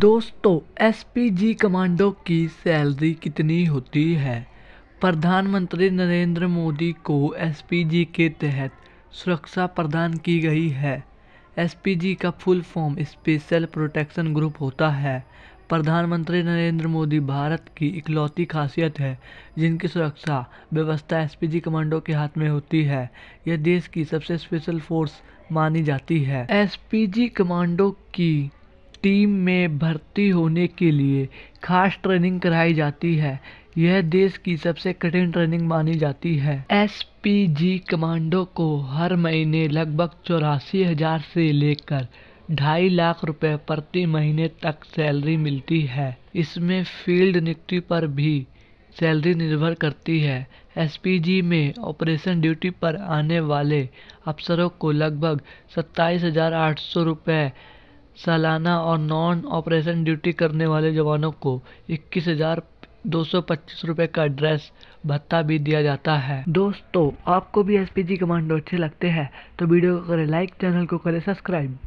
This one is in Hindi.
दोस्तों एसपीजी कमांडो की सैलरी कितनी होती है प्रधानमंत्री नरेंद्र मोदी को एसपीजी के तहत सुरक्षा प्रदान की गई है एसपीजी का full form special protection group होता है प्रधानमंत्री नरेंद्र मोदी भारत की इकलौती खासियत है जिनकी सुरक्षा व्यवस्था एसपीजी कमांडो के हाथ में होती है यह देश की सबसे स्पेशल फोर्स मानी जाती है एसपीजी कमांडो की टीम में भर्ती होने के लिए खास ट्रेनिंग कराई जाती है यह देश की सबसे कठिन ट्रेनिंग मानी जाती है एस पी जी कमांडो को हर महीने लगभग चौरासी हज़ार से लेकर ढाई लाख रुपए प्रति महीने तक सैलरी मिलती है इसमें फील्ड नियुक्ति पर भी सैलरी निर्भर करती है एस में ऑपरेशन ड्यूटी पर आने वाले अफसरों को लगभग सत्ताईस हज़ार आठ सौ रुपये सालाना और नॉन ऑपरेशन ड्यूटी करने वाले जवानों को इक्कीस हजार दो सौ पच्चीस रुपये का ड्रेस भत्ता भी दिया जाता है दोस्तों आपको भी एस पी जी कमांडो अच्छे लगते हैं तो वीडियो को करें लाइक चैनल को करें सब्सक्राइब